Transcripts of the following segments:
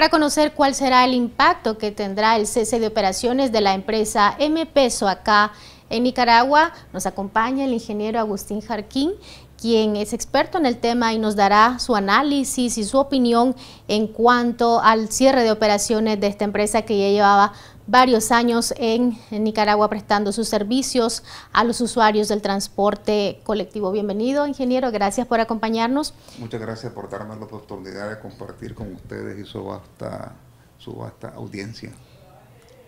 para conocer cuál será el impacto que tendrá el cese de operaciones de la empresa M Peso acá en Nicaragua, nos acompaña el ingeniero Agustín Jarquín, quien es experto en el tema y nos dará su análisis y su opinión en cuanto al cierre de operaciones de esta empresa que ya llevaba varios años en, Nicaragua prestando sus servicios a los usuarios del transporte colectivo. Bienvenido, ingeniero, gracias por acompañarnos. Muchas gracias por darme la oportunidad de compartir con ustedes y su vasta, su vasta audiencia.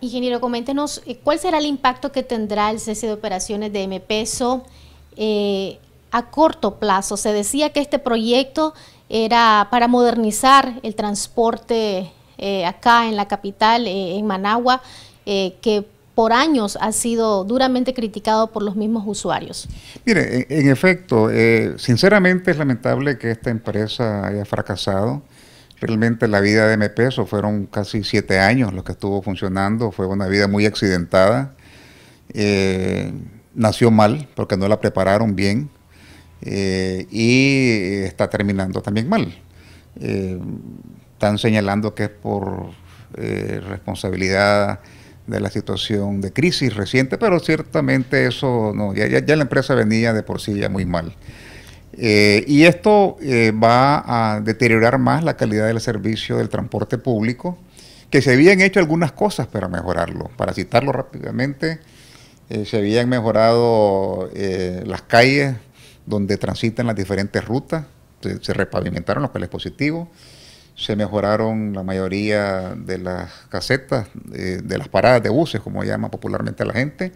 Ingeniero, coméntenos eh, cuál será el impacto que tendrá el cese de operaciones de MPESO eh, a corto plazo. Se decía que este proyecto era para modernizar el transporte eh, acá en la capital, eh, en Managua, eh, que por años ha sido duramente criticado por los mismos usuarios. Mire, en, efecto, sinceramente es lamentable que esta empresa haya fracasado. Realmente la vida de MPSO fueron casi siete años los que estuvo funcionando, fue una vida muy accidentada. nació mal porque no la prepararon bien, eh, y está terminando también mal. Eh, están señalando que es por eh, responsabilidad de la situación de crisis reciente, pero ciertamente eso no, ya, la empresa venía de por sí ya muy mal. y esto va a deteriorar más la calidad del servicio del transporte público, que se habían hecho algunas cosas para mejorarlo. Para citarlo rápidamente, se habían mejorado las calles donde transitan las diferentes rutas, se, repavimentaron los peles positivos, se mejoraron la mayoría de las casetas, eh, de las paradas de buses, como llama popularmente a la gente,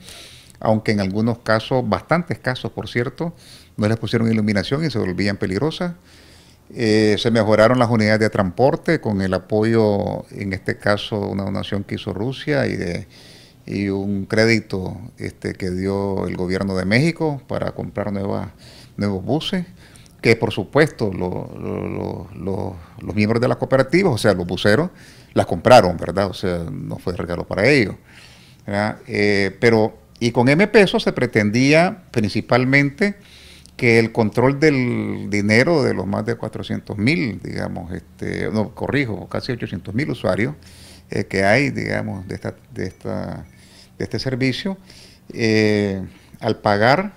aunque en algunos casos, bastantes casos por cierto, no les pusieron iluminación y se volvían peligrosas. Eh, se mejoraron las unidades de transporte con el apoyo, en este caso, una donación que hizo Rusia y, de, un crédito este, que dio el gobierno de México para comprar nuevas nuevos buses, que por supuesto los miembros de las cooperativas, o sea, los buceros, las compraron, ¿verdad? O sea, no fue regalo para ellos. Eh, pero, y con M pesos se pretendía principalmente que el control del dinero de los más de 400 mil, digamos, este, no, corrijo, casi 800 mil usuarios eh, que hay, digamos, de, esta, de, esta, de este servicio, eh, al pagar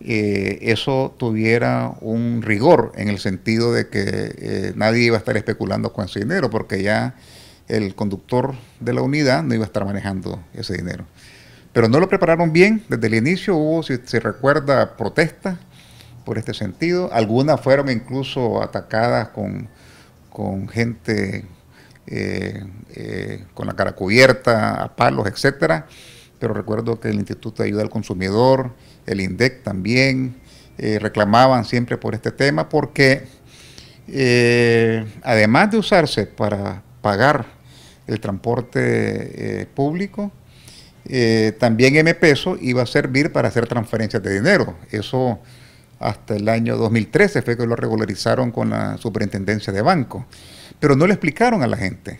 eh, eso tuviera un rigor en el sentido de que eh, nadie iba a estar especulando con ese dinero, porque ya el conductor de la unidad no iba a estar manejando ese dinero. Pero no lo prepararon bien, desde el inicio hubo, si se recuerda, protestas por este sentido, algunas fueron incluso atacadas con, gente eh, con la cara cubierta, a palos, etcétera. Pero recuerdo que el Instituto de Ayuda al Consumidor el INDEC también, eh, reclamaban siempre por este tema, porque eh, además de usarse para pagar el transporte eh, público, también M peso iba a servir para hacer transferencias de dinero. Eso hasta el año 2013 fue que lo regularizaron con la superintendencia de banco, pero no le explicaron a la gente.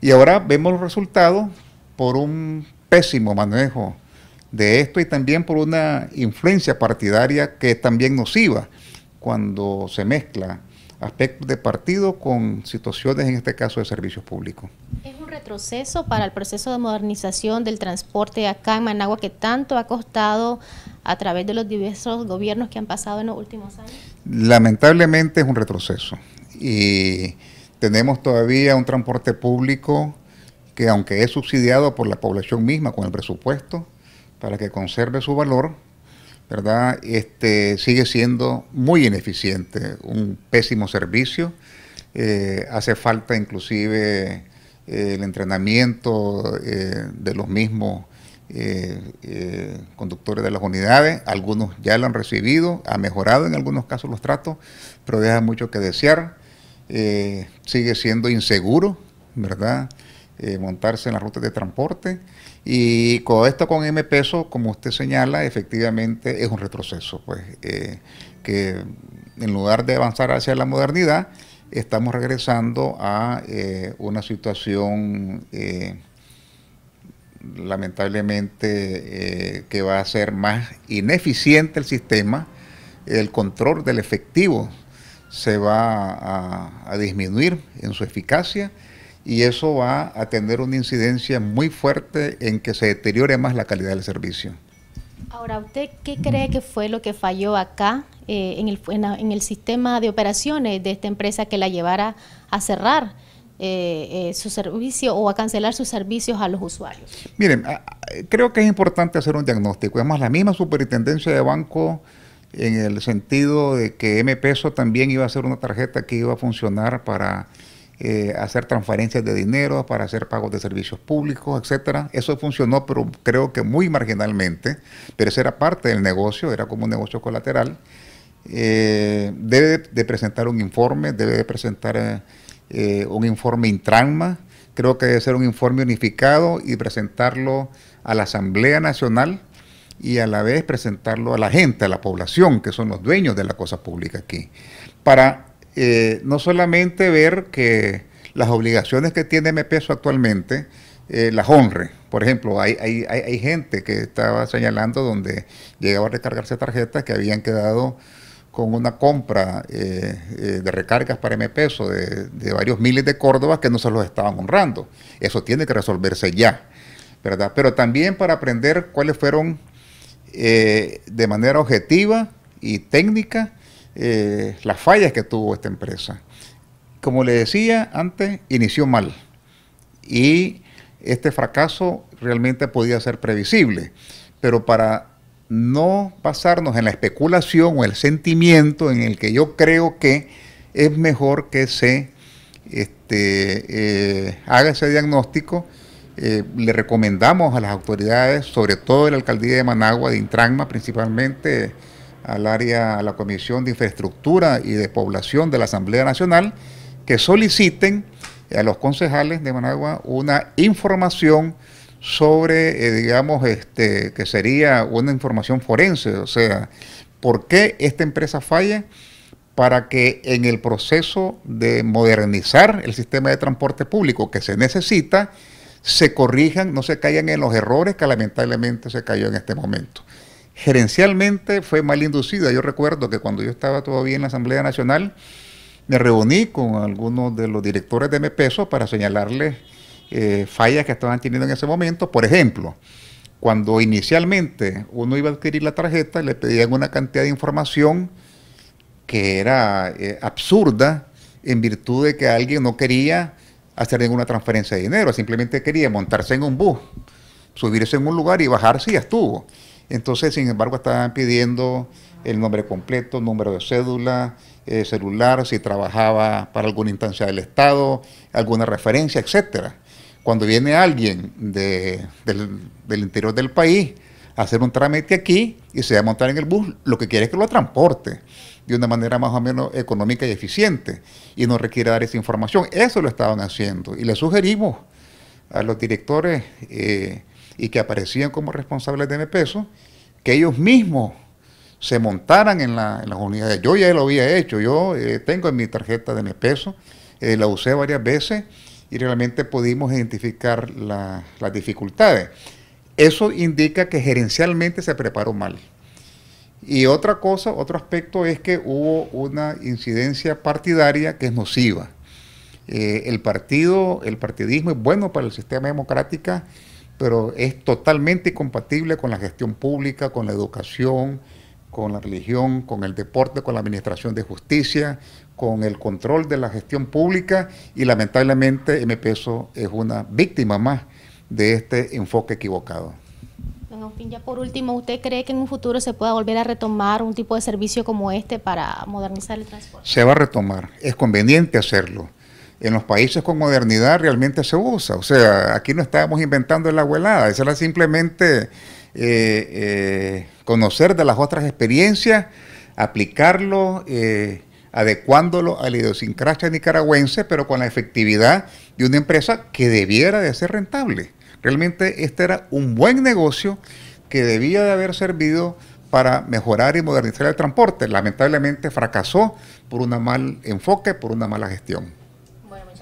Y ahora vemos los resultados por un pésimo manejo de esto y también por una influencia partidaria que es también nociva cuando se mezcla aspectos de partido con situaciones, en este caso, de servicios públicos. Es un retroceso para el proceso de modernización del transporte acá en Managua que tanto ha costado a través de los diversos gobiernos que han pasado en los últimos años. Lamentablemente es un retroceso y tenemos todavía un transporte público que aunque es subsidiado por la población misma con el presupuesto, para que conserve su valor, ¿verdad? Este, sigue siendo muy ineficiente, un pésimo servicio. Eh, hace falta inclusive eh, el entrenamiento eh, de los mismos conductores de las unidades. Algunos ya lo han recibido, ha mejorado en algunos casos los tratos, pero deja mucho que desear. sigue siendo inseguro, ¿verdad? Eh, montarse en las rutas de transporte. Y con esto con M peso, como usted señala, efectivamente es un retroceso, pues eh, que en lugar de avanzar hacia la modernidad, estamos regresando a eh, una situación lamentablemente que va a ser más ineficiente el sistema, el control del efectivo se va a disminuir en su eficacia y eso va a tener una incidencia muy fuerte en que se deteriore más la calidad del servicio. Ahora, ¿usted qué cree que fue lo que falló acá eh, en, el, sistema de operaciones de esta empresa que la llevara a cerrar eh, eh, su servicio o a cancelar sus servicios a los usuarios? Miren, creo que es importante hacer un diagnóstico. Además, la misma superintendencia de banco, en el sentido de que M también iba a ser una tarjeta que iba a funcionar para eh, hacer transferencias de dinero, para hacer pagos de servicios públicos, etcétera. Eso funcionó, pero creo que muy marginalmente, pero esa era parte del negocio, era como un negocio colateral. Eh, debe de presentar un informe, debe de presentar eh, un informe intranma, creo que debe ser un informe unificado y presentarlo a la Asamblea Nacional y a la vez presentarlo a la gente, a la población, que son los dueños de la cosa pública aquí, para eh, no solamente ver que las obligaciones que tiene MPESO actualmente eh, las honre. Por ejemplo, hay, gente que estaba señalando donde llegaba a recargarse tarjetas que habían quedado con una compra eh, de recargas para M de, varios miles de Córdoba que no se los estaban honrando. Eso tiene que resolverse ya, ¿verdad? Pero también para aprender cuáles fueron de manera objetiva y técnica eh, las fallas que tuvo esta empresa. Como le decía antes, inició mal y este fracaso realmente podía ser previsible, pero para no basarnos en la especulación o el sentimiento en el que yo creo que es mejor que se este, eh, haga ese diagnóstico. Eh, le recomendamos a las autoridades, sobre todo de la alcaldía de Managua, de Intranma principalmente, al área, a la Comisión de Infraestructura y de Población de la Asamblea Nacional, que soliciten a los concejales de Managua una información sobre, eh, digamos, este, que sería una información forense, o sea, por qué esta empresa falla para que en el proceso de modernizar el sistema de transporte público que se necesita, se corrijan, no se caigan en los errores que lamentablemente se cayó en este momento gerencialmente fue mal inducida. Yo recuerdo que cuando yo estaba todavía en la Asamblea Nacional, me reuní con algunos de los directores de MPESO para señalarles eh, fallas que estaban teniendo en ese momento. Por ejemplo, cuando inicialmente uno iba a adquirir la tarjeta, le pedían una cantidad de información que era eh, absurda en virtud de que alguien no quería hacer ninguna transferencia de dinero, simplemente quería montarse en un bus, subirse en un lugar y bajarse y estuvo. Entonces, sin embargo, estaban pidiendo el nombre completo, número de cédula, eh, celular, si trabajaba para alguna instancia del Estado, alguna referencia, etcétera. Cuando viene alguien del, interior del país a hacer un trámite aquí y se va a montar en el bus, lo que quiere es que lo transporte de una manera más o menos económica y eficiente y no requiere dar esa información. Eso lo estaban haciendo y le sugerimos a los directores. Eh, y que aparecían como responsables de M-Peso, que ellos mismos se montaran en, las unidades. Yo ya lo había hecho, yo eh, tengo en mi tarjeta de MPESO, eh, la usé varias veces y realmente pudimos identificar las dificultades. Eso indica que gerencialmente se preparó mal. Y otra cosa, otro aspecto es que hubo una incidencia partidaria que es nociva. Eh, el partido, el partidismo es bueno para el sistema democrático pero es totalmente incompatible con la gestión pública, con la educación, con la religión, con el deporte, con la administración de justicia, con el control de la gestión pública y lamentablemente MPSO es una víctima más de este enfoque equivocado. fin, ya por último, ¿usted cree que en un futuro se pueda volver a retomar un tipo de servicio como este para modernizar el transporte? Se va a retomar, es conveniente hacerlo en los países con modernidad realmente se usa. O sea, aquí no estábamos inventando la abuelada, esa era simplemente eh, eh, conocer de las otras experiencias, aplicarlo, eh, adecuándolo a la idiosincrasia nicaragüense, pero con la efectividad de una empresa que debiera de ser rentable. Realmente este era un buen negocio que debía de haber servido para mejorar y modernizar el transporte. Lamentablemente fracasó por un mal enfoque, por una mala gestión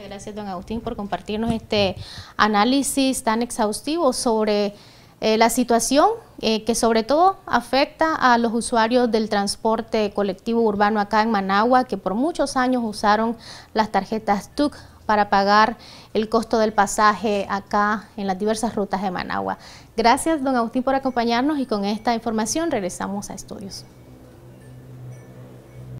gracias, don Agustín, por compartirnos este análisis tan exhaustivo sobre eh, la situación eh, que sobre todo afecta a los usuarios del transporte colectivo urbano acá en Managua, que por muchos años usaron las tarjetas TUC para pagar el costo del pasaje acá en las diversas rutas de Managua. Gracias, don Agustín, por acompañarnos y con esta información regresamos a estudios.